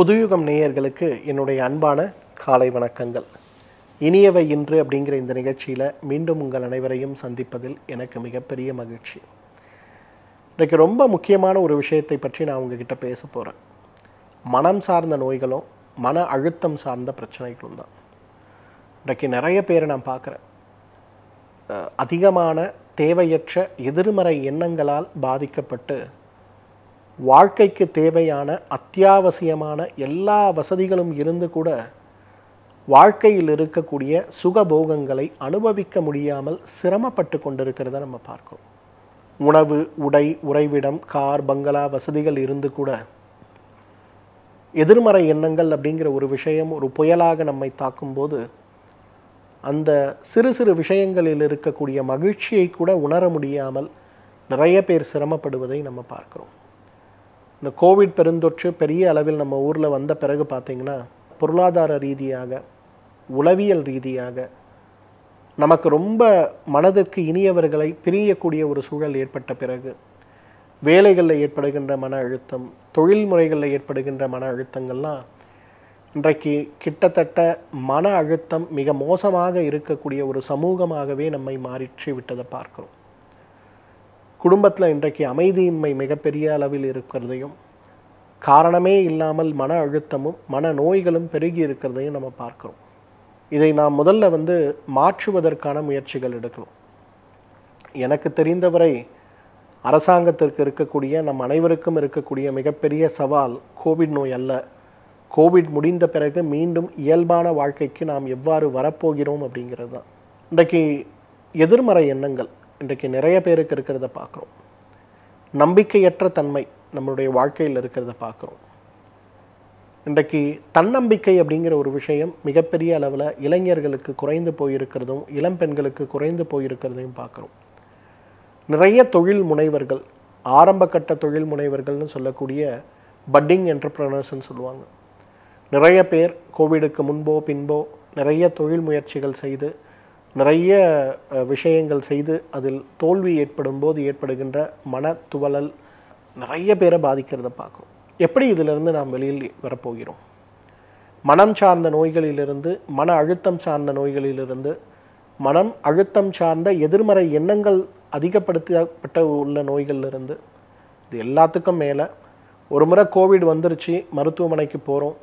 புதுயுகம் நேயர்களுக்கு என்னுடைய அன்பான காலை வணக்கங்கள் இனியவை இன்று அப்படிங்கிற இந்த நிகழ்ச்சியில் மீண்டும் உங்கள் அனைவரையும் சந்திப்பதில் எனக்கு மிகப்பெரிய மகிழ்ச்சி இன்றைக்கு ரொம்ப முக்கியமான ஒரு விஷயத்தை பற்றி நான் உங்ககிட்ட பேச போகிறேன் மனம் சார்ந்த நோய்களும் மன அழுத்தம் சார்ந்த பிரச்சனைகளும் தான் இன்றைக்கு நிறைய பேரை நான் பார்க்குறேன் அதிகமான தேவையற்ற எதிர்மறை எண்ணங்களால் பாதிக்கப்பட்டு வாழ்க்கைக்கு தேவையான அத்தியாவசியமான எல்லா வசதிகளும் இருந்து கூட வாழ்க்கையில் இருக்கக்கூடிய சுகபோகங்களை அனுபவிக்க முடியாமல் சிரமப்பட்டு கொண்டிருக்கிறத நம்ம பார்க்கிறோம் உணவு உடை உறைவிடம் கார் பங்களா வசதிகள் இருந்து கூட எதிர்மறை எண்ணங்கள் அப்படிங்கிற ஒரு விஷயம் ஒரு புயலாக நம்மை தாக்கும்போது அந்த சிறு சிறு விஷயங்களில் இருக்கக்கூடிய மகிழ்ச்சியை கூட உணர முடியாமல் நிறைய பேர் சிரமப்படுவதை நம்ம பார்க்கிறோம் இந்த கோவிட் பெருந்தொற்று பெரிய அளவில் நம்ம ஊரில் வந்த பிறகு பார்த்திங்கன்னா பொருளாதார ரீதியாக உளவியல் ரீதியாக நமக்கு ரொம்ப மனதுக்கு இனியவர்களை பிரியக்கூடிய ஒரு சூழல் ஏற்பட்ட பிறகு வேலைகளில் ஏற்படுகின்ற மன அழுத்தம் தொழில் முறைகளில் ஏற்படுகின்ற மன அழுத்தங்கள்லாம் இன்றைக்கு கிட்டத்தட்ட மன அழுத்தம் மிக மோசமாக இருக்கக்கூடிய ஒரு சமூகமாகவே நம்மை மாறிற்று விட்டதை பார்க்குறோம் குடும்பத்தில் இன்றைக்கு அமைதியின்மை மிகப்பெரிய அளவில் இருக்கிறதையும் காரணமே இல்லாமல் மன அழுத்தமும் மன நோய்களும் பெருகி இருக்கிறதையும் நம்ம பார்க்குறோம் இதை நாம் முதல்ல வந்து மாற்றுவதற்கான முயற்சிகள் எடுக்கணும் எனக்கு தெரிந்தவரை அரசாங்கத்திற்கு இருக்கக்கூடிய நம் அனைவருக்கும் இருக்கக்கூடிய மிகப்பெரிய சவால் கோவிட் நோய் அல்ல கோவிட் முடிந்த பிறகு மீண்டும் இயல்பான வாழ்க்கைக்கு நாம் எவ்வாறு வரப்போகிறோம் அப்படிங்கிறது தான் இன்றைக்கு எதிர்மறை எண்ணங்கள் இன்றைக்கு நிறைய பேருக்கு இருக்கிறத பார்க்குறோம் நம்பிக்கையற்ற தன்மை நம்மளுடைய வாழ்க்கையில் இருக்கிறத பார்க்குறோம் இன்றைக்கு தன்னம்பிக்கை அப்படிங்கிற ஒரு விஷயம் மிகப்பெரிய அளவில் இளைஞர்களுக்கு குறைந்து போயிருக்கிறதும் இளம் பெண்களுக்கு குறைந்து போயிருக்கிறதையும் பார்க்குறோம் நிறைய தொழில் முனைவர்கள் கட்ட தொழில் முனைவர்கள்னு சொல்லக்கூடிய பட்டிங் என்டர்பிரனர்ஸ்ன்னு சொல்லுவாங்க நிறைய பேர் கோவிடுக்கு முன்போ பின்போ நிறைய தொழில் முயற்சிகள் செய்து நிறைய விஷயங்கள் செய்து அதில் தோல்வி ஏற்படும் போது ஏற்படுகின்ற மன துவளல் நிறைய பேரை பாதிக்கிறத பார்க்கும் எப்படி இதிலிருந்து நாம் வெளியில் வரப்போகிறோம் மனம் சார்ந்த நோய்களிலிருந்து மன அழுத்தம் சார்ந்த நோய்களிலிருந்து மனம் அழுத்தம் சார்ந்த எதிர்மறை எண்ணங்கள் அதிகப்படுத்தப்பட்ட உள்ள நோய்களிலிருந்து இது எல்லாத்துக்கும் மேலே ஒரு முறை கோவிட் வந்துருச்சு மருத்துவமனைக்கு போகிறோம்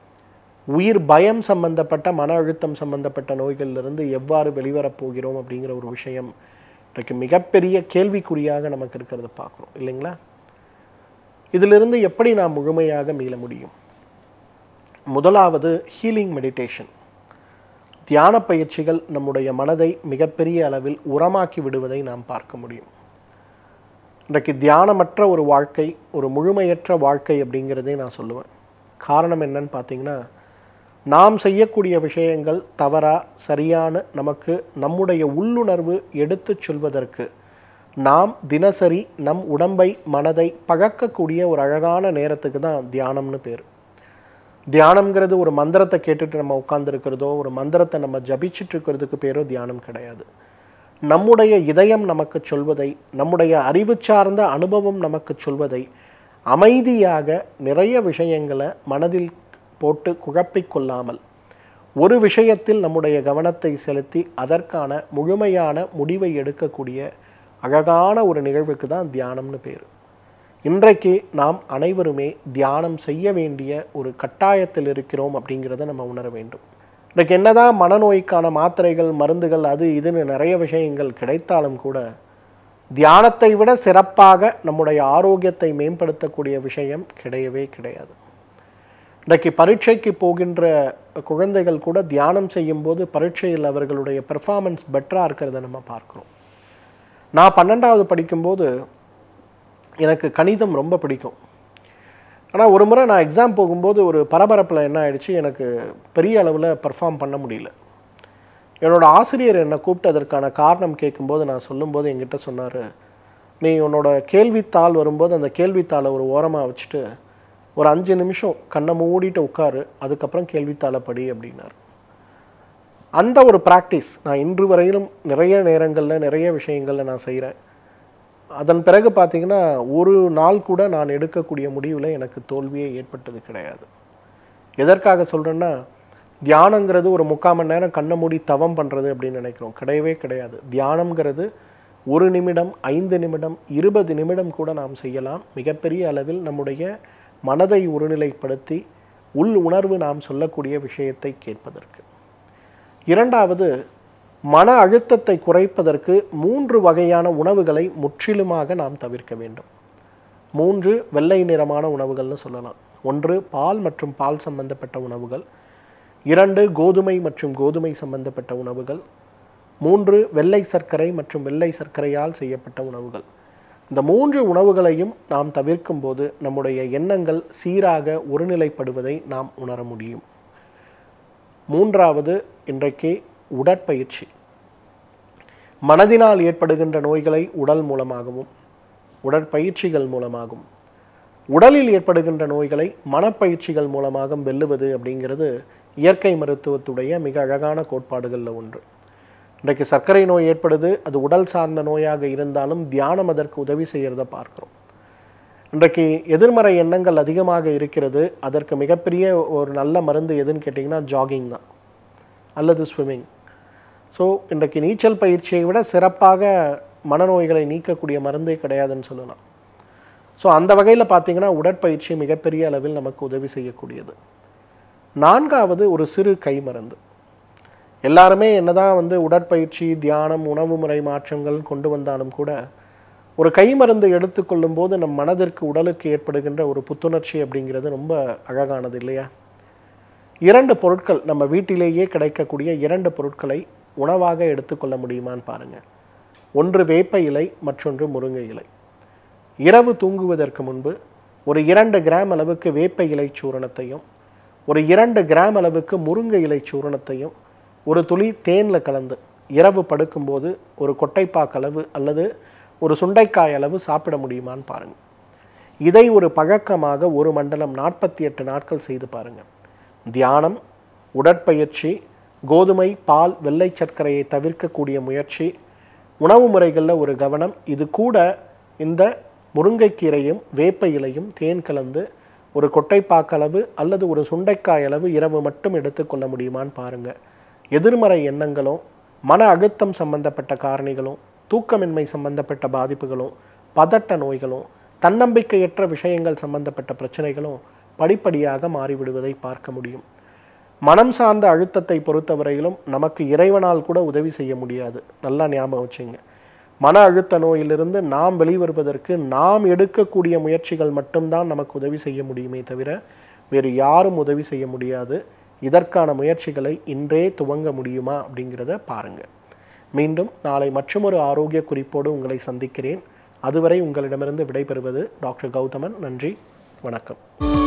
உயிர் பயம் சம்பந்தப்பட்ட மன அழுத்தம் சம்பந்தப்பட்ட நோய்களிலிருந்து எவ்வாறு வெளிவரப்போகிறோம் அப்படிங்கிற ஒரு விஷயம் இன்றைக்கு மிகப்பெரிய கேள்விக்குறியாக நமக்கு இருக்கிறத பார்க்குறோம் இல்லைங்களா இதிலிருந்து எப்படி நாம் முழுமையாக மீள முடியும் முதலாவது ஹீலிங் மெடிடேஷன் தியான பயிற்சிகள் நம்முடைய மனதை மிகப்பெரிய அளவில் உரமாக்கி விடுவதை நாம் பார்க்க முடியும் இன்றைக்கு தியானமற்ற ஒரு வாழ்க்கை ஒரு முழுமையற்ற வாழ்க்கை அப்படிங்கிறதே நான் சொல்லுவேன் காரணம் என்னன்னு பார்த்தீங்கன்னா நாம் செய்யக்கூடிய விஷயங்கள் தவறா சரியான நமக்கு நம்முடைய உள்ளுணர்வு எடுத்து சொல்வதற்கு நாம் தினசரி நம் உடம்பை மனதை பழக்கக்கூடிய ஒரு அழகான நேரத்துக்கு தான் தியானம்னு பேர் தியானம்ங்கிறது ஒரு மந்திரத்தை கேட்டுட்டு நம்ம உட்காந்துருக்கிறதோ ஒரு மந்திரத்தை நம்ம ஜபிச்சுட்டு இருக்கிறதுக்கு பேரோ தியானம் கிடையாது நம்முடைய இதயம் நமக்கு சொல்வதை நம்முடைய அறிவு சார்ந்த அனுபவம் நமக்கு சொல்வதை அமைதியாக நிறைய விஷயங்களை மனதில் போட்டு குழப்பிக்கொள்ளாமல் ஒரு விஷயத்தில் நம்முடைய கவனத்தை செலுத்தி அதற்கான முழுமையான முடிவை எடுக்கக்கூடிய அழகான ஒரு நிகழ்வுக்கு தான் தியானம்னு பேர் இன்றைக்கு நாம் அனைவருமே தியானம் செய்ய வேண்டிய ஒரு கட்டாயத்தில் இருக்கிறோம் அப்படிங்கிறத நம்ம உணர வேண்டும் இன்றைக்கு என்னதான் மனநோய்க்கான மாத்திரைகள் மருந்துகள் அது இதுன்னு நிறைய விஷயங்கள் கிடைத்தாலும் கூட தியானத்தை விட சிறப்பாக நம்முடைய ஆரோக்கியத்தை மேம்படுத்தக்கூடிய விஷயம் கிடையவே கிடையாது இன்றைக்கு பரீட்சைக்கு போகின்ற குழந்தைகள் கூட தியானம் செய்யும்போது பரீட்சையில் அவர்களுடைய பெர்ஃபார்மன்ஸ் பெட்டராக இருக்கிறத நம்ம பார்க்குறோம் நான் பன்னெண்டாவது படிக்கும்போது எனக்கு கணிதம் ரொம்ப பிடிக்கும் ஆனால் ஒரு முறை நான் எக்ஸாம் போகும்போது ஒரு பரபரப்பில் என்ன ஆயிடுச்சு எனக்கு பெரிய அளவில் பர்ஃபார்ம் பண்ண முடியல என்னோடய ஆசிரியர் என்னை கூப்பிட்டு அதற்கான காரணம் கேட்கும்போது நான் சொல்லும்போது என்கிட்ட சொன்னார் நீ உன்னோட கேள்வித்தாள் வரும்போது அந்த கேள்வித்தாளை ஒரு ஓரமாக வச்சுட்டு ஒரு அஞ்சு நிமிஷம் கண்ணை மூடிட்டு உட்காரு அதுக்கப்புறம் கேள்வித்தாளை படி அப்படின்னார் அந்த ஒரு ப்ராக்டிஸ் நான் இன்று வரையிலும் நிறைய நேரங்களில் நிறைய விஷயங்களில் நான் செய்கிறேன் அதன் பிறகு பார்த்திங்கன்னா ஒரு நாள் கூட நான் எடுக்கக்கூடிய முடிவில் எனக்கு தோல்வியே ஏற்பட்டது கிடையாது எதற்காக சொல்கிறேன்னா தியானங்கிறது ஒரு முக்கால் மணி நேரம் கண்ணை மூடி தவம் பண்ணுறது அப்படின்னு நினைக்கிறோம் கிடையவே கிடையாது தியானங்கிறது ஒரு நிமிடம் ஐந்து நிமிடம் இருபது நிமிடம் கூட நாம் செய்யலாம் மிகப்பெரிய அளவில் நம்முடைய மனதை ஒருநிலைப்படுத்தி உள் உணர்வு நாம் சொல்லக்கூடிய விஷயத்தை கேட்பதற்கு இரண்டாவது மன அழுத்தத்தை குறைப்பதற்கு மூன்று வகையான உணவுகளை முற்றிலுமாக நாம் தவிர்க்க வேண்டும் மூன்று வெள்ளை நிறமான உணவுகள்னு சொல்லலாம் ஒன்று பால் மற்றும் பால் சம்பந்தப்பட்ட உணவுகள் இரண்டு கோதுமை மற்றும் கோதுமை சம்பந்தப்பட்ட உணவுகள் மூன்று வெள்ளை சர்க்கரை மற்றும் வெள்ளை சர்க்கரையால் செய்யப்பட்ட உணவுகள் இந்த மூன்று உணவுகளையும் நாம் தவிர்க்கும் போது நம்முடைய எண்ணங்கள் சீராக ஒருநிலைப்படுவதை நாம் உணர முடியும் மூன்றாவது இன்றைக்கு உடற்பயிற்சி மனதினால் ஏற்படுகின்ற நோய்களை உடல் மூலமாகவும் உடற்பயிற்சிகள் மூலமாகும் உடலில் ஏற்படுகின்ற நோய்களை மனப்பயிற்சிகள் மூலமாகவும் வெல்லுவது அப்படிங்கிறது இயற்கை மருத்துவத்துடைய மிக அழகான கோட்பாடுகளில் ஒன்று இன்றைக்கு சர்க்கரை நோய் ஏற்படுது அது உடல் சார்ந்த நோயாக இருந்தாலும் தியானம் அதற்கு உதவி செய்கிறத பார்க்குறோம் இன்றைக்கு எதிர்மறை எண்ணங்கள் அதிகமாக இருக்கிறது அதற்கு மிகப்பெரிய ஒரு நல்ல மருந்து எதுன்னு கேட்டிங்கன்னா ஜாகிங் தான் அல்லது ஸ்விம்மிங் ஸோ இன்றைக்கு நீச்சல் பயிற்சியை விட சிறப்பாக மனநோய்களை நீக்கக்கூடிய மருந்தே கிடையாதுன்னு சொல்லலாம் ஸோ அந்த வகையில் பார்த்தீங்கன்னா உடற்பயிற்சி மிகப்பெரிய அளவில் நமக்கு உதவி செய்யக்கூடியது நான்காவது ஒரு சிறு கை மருந்து எல்லாருமே என்னதான் வந்து உடற்பயிற்சி தியானம் உணவு முறை மாற்றங்கள் கொண்டு வந்தாலும் கூட ஒரு கை மருந்து எடுத்துக்கொள்ளும் போது நம் மனதிற்கு உடலுக்கு ஏற்படுகின்ற ஒரு புத்துணர்ச்சி அப்படிங்கிறது ரொம்ப அழகானது இல்லையா இரண்டு பொருட்கள் நம்ம வீட்டிலேயே கிடைக்கக்கூடிய இரண்டு பொருட்களை உணவாக எடுத்துக்கொள்ள முடியுமான்னு பாருங்கள் ஒன்று வேப்ப இலை மற்றொன்று முருங்கை இலை இரவு தூங்குவதற்கு முன்பு ஒரு இரண்டு கிராம் அளவுக்கு வேப்ப இலை சூரணத்தையும் ஒரு இரண்டு கிராம் அளவுக்கு முருங்கை இலை சூரணத்தையும் ஒரு துளி தேனில் கலந்து இரவு படுக்கும்போது ஒரு கொட்டைப்பாக்களவு அல்லது ஒரு சுண்டைக்காய் அளவு சாப்பிட முடியுமான்னு பாருங்கள் இதை ஒரு பழக்கமாக ஒரு மண்டலம் நாற்பத்தி எட்டு நாட்கள் செய்து பாருங்கள் தியானம் உடற்பயிற்சி கோதுமை பால் வெள்ளை சர்க்கரையை தவிர்க்கக்கூடிய முயற்சி உணவு முறைகளில் ஒரு கவனம் இது கூட இந்த முருங்கைக்கீரையும் வேப்ப இலையும் தேன் கலந்து ஒரு கொட்டைப்பாக்களவு அல்லது ஒரு சுண்டைக்காய் அளவு இரவு மட்டும் எடுத்துக்கொள்ள முடியுமான்னு பாருங்கள் எதிர்மறை எண்ணங்களும் மன அழுத்தம் சம்பந்தப்பட்ட காரணிகளும் தூக்கமின்மை சம்பந்தப்பட்ட பாதிப்புகளும் பதட்ட நோய்களும் தன்னம்பிக்கையற்ற விஷயங்கள் சம்பந்தப்பட்ட பிரச்சனைகளும் படிப்படியாக மாறிவிடுவதை பார்க்க முடியும் மனம் சார்ந்த அழுத்தத்தை பொறுத்தவரையிலும் நமக்கு இறைவனால் கூட உதவி செய்ய முடியாது நல்லா ஞாபகம் வச்சுங்க மன அழுத்த நோயிலிருந்து நாம் வெளிவருவதற்கு நாம் எடுக்கக்கூடிய முயற்சிகள் மட்டும்தான் நமக்கு உதவி செய்ய முடியுமே தவிர வேறு யாரும் உதவி செய்ய முடியாது இதற்கான முயற்சிகளை இன்றே துவங்க முடியுமா அப்படிங்கிறத பாருங்கள் மீண்டும் நாளை மற்றொரு ஆரோக்கிய குறிப்போடு உங்களை சந்திக்கிறேன் அதுவரை உங்களிடமிருந்து விடைபெறுவது டாக்டர் கௌதமன் நன்றி வணக்கம்